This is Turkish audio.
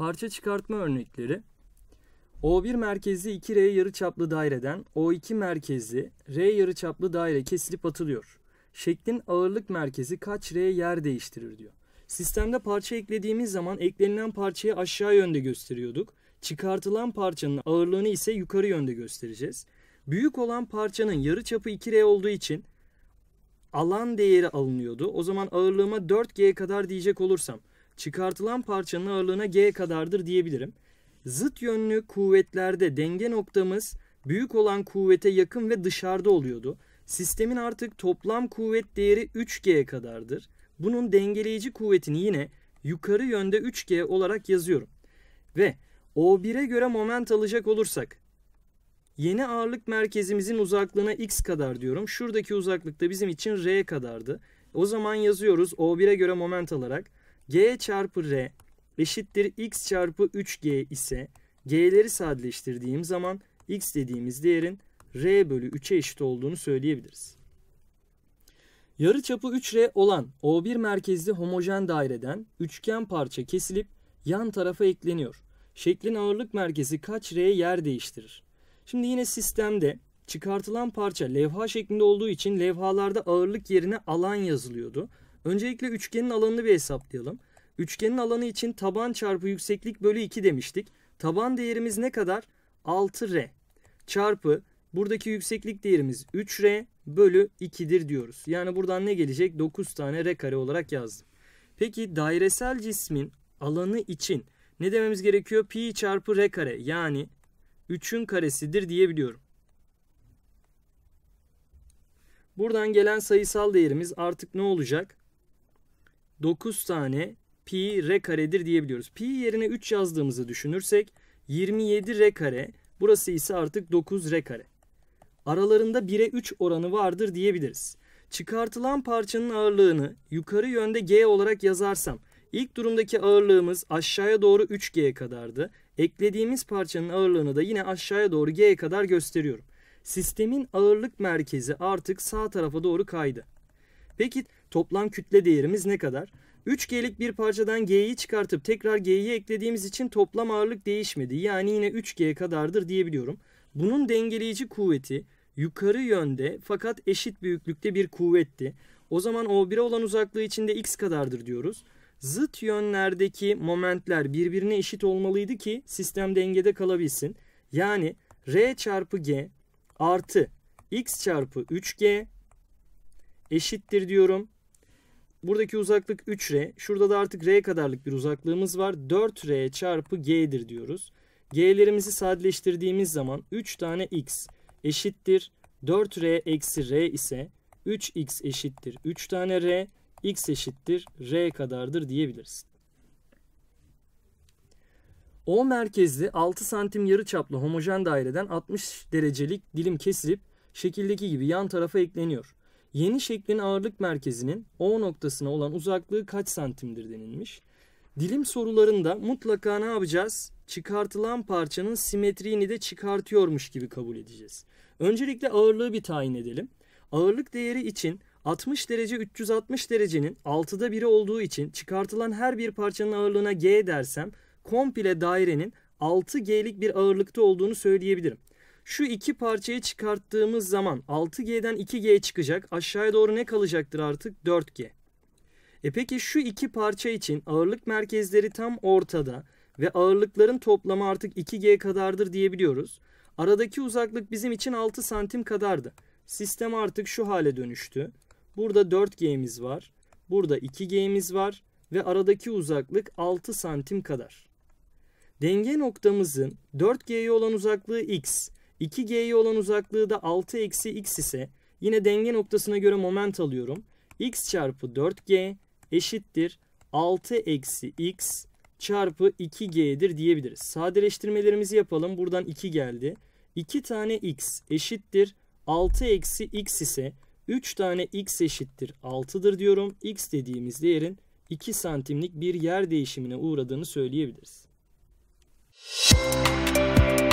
Parça çıkartma örnekleri O1 merkezi 2R yarıçaplı daireden O2 merkezi R yarıçaplı daire kesilip atılıyor. Şeklin ağırlık merkezi kaç R yer değiştirir diyor. Sistemde parça eklediğimiz zaman eklenilen parçayı aşağı yönde gösteriyorduk. Çıkartılan parçanın ağırlığını ise yukarı yönde göstereceğiz. Büyük olan parçanın yarıçapı 2R olduğu için alan değeri alınıyordu. O zaman ağırlığıma 4G kadar diyecek olursam çıkartılan parçanın ağırlığına G kadardır diyebilirim. Zıt yönlü kuvvetlerde denge noktamız büyük olan kuvvete yakın ve dışarıda oluyordu. Sistemin artık toplam kuvvet değeri 3G kadardır. Bunun dengeleyici kuvvetini yine yukarı yönde 3G olarak yazıyorum. Ve O1'e göre moment alacak olursak yeni ağırlık merkezimizin uzaklığına X kadar diyorum. Şuradaki uzaklık da bizim için R kadardı. O zaman yazıyoruz O1'e göre moment alarak g çarpı r eşittir x çarpı 3g ise g'leri sadeleştirdiğim zaman x dediğimiz değerin r bölü 3'e eşit olduğunu söyleyebiliriz. Yarıçapı 3R olan O1 merkezli homojen daireden üçgen parça kesilip yan tarafa ekleniyor. Şeklin ağırlık merkezi kaç R'ye yer değiştirir? Şimdi yine sistemde çıkartılan parça levha şeklinde olduğu için levhalarda ağırlık yerine alan yazılıyordu. Öncelikle üçgenin alanını bir hesaplayalım. Üçgenin alanı için taban çarpı yükseklik bölü 2 demiştik. Taban değerimiz ne kadar? 6R çarpı buradaki yükseklik değerimiz 3R bölü 2'dir diyoruz. Yani buradan ne gelecek? 9 tane R kare olarak yazdım. Peki dairesel cismin alanı için ne dememiz gerekiyor? Pi çarpı R kare yani 3'ün karesidir diyebiliyorum. Buradan gelen sayısal değerimiz artık ne olacak? 9 tane pi re karedir diyebiliyoruz. Pi yerine 3 yazdığımızı düşünürsek 27 re kare burası ise artık 9 re kare. Aralarında 1'e 3 oranı vardır diyebiliriz. Çıkartılan parçanın ağırlığını yukarı yönde g olarak yazarsam ilk durumdaki ağırlığımız aşağıya doğru 3g kadardı. Eklediğimiz parçanın ağırlığını da yine aşağıya doğru g'ye kadar gösteriyorum. Sistemin ağırlık merkezi artık sağ tarafa doğru kaydı. Peki toplam kütle değerimiz ne kadar? 3G'lik bir parçadan G'yi çıkartıp tekrar G'yi eklediğimiz için toplam ağırlık değişmedi. Yani yine 3G kadardır diyebiliyorum. Bunun dengeleyici kuvveti yukarı yönde fakat eşit büyüklükte bir kuvvetti. O zaman O1'e olan uzaklığı içinde X kadardır diyoruz. Zıt yönlerdeki momentler birbirine eşit olmalıydı ki sistem dengede kalabilsin. Yani R çarpı G artı X çarpı 3G eşittir diyorum. Buradaki uzaklık 3R. Şurada da artık R kadarlık bir uzaklığımız var. 4R çarpı G'dir diyoruz. G'lerimizi sadeleştirdiğimiz zaman 3 tane X eşittir. 4R eksi R ise 3X eşittir. 3 tane R X eşittir. R kadardır diyebiliriz. O merkezli 6 santim yarıçaplı homojen daireden 60 derecelik dilim kesilip şekildeki gibi yan tarafa ekleniyor. Yeni şeklin ağırlık merkezinin O noktasına olan uzaklığı kaç santimdir denilmiş. Dilim sorularında mutlaka ne yapacağız? Çıkartılan parçanın simetriğini de çıkartıyormuş gibi kabul edeceğiz. Öncelikle ağırlığı bir tayin edelim. Ağırlık değeri için 60 derece 360 derecenin 6'da biri olduğu için çıkartılan her bir parçanın ağırlığına G dersem komple dairenin 6G'lik bir ağırlıkta olduğunu söyleyebilirim. Şu iki parçayı çıkarttığımız zaman 6G'den 2G çıkacak. Aşağıya doğru ne kalacaktır artık? 4G. E peki şu iki parça için ağırlık merkezleri tam ortada ve ağırlıkların toplamı artık 2G kadardır diyebiliyoruz. Aradaki uzaklık bizim için 6 santim kadardı. Sistem artık şu hale dönüştü. Burada 4G'miz var. Burada 2G'miz var ve aradaki uzaklık 6 santim kadar. Denge noktamızın 4G'ye olan uzaklığı x, 2G'ye olan uzaklığı da 6 eksi X ise yine denge noktasına göre moment alıyorum. X çarpı 4G eşittir 6 eksi X çarpı 2G'dir diyebiliriz. Sadeleştirmelerimizi yapalım. Buradan 2 geldi. 2 tane X eşittir 6 eksi X ise 3 tane X eşittir 6'dır diyorum. X dediğimiz değerin 2 santimlik bir yer değişimine uğradığını söyleyebiliriz. Müzik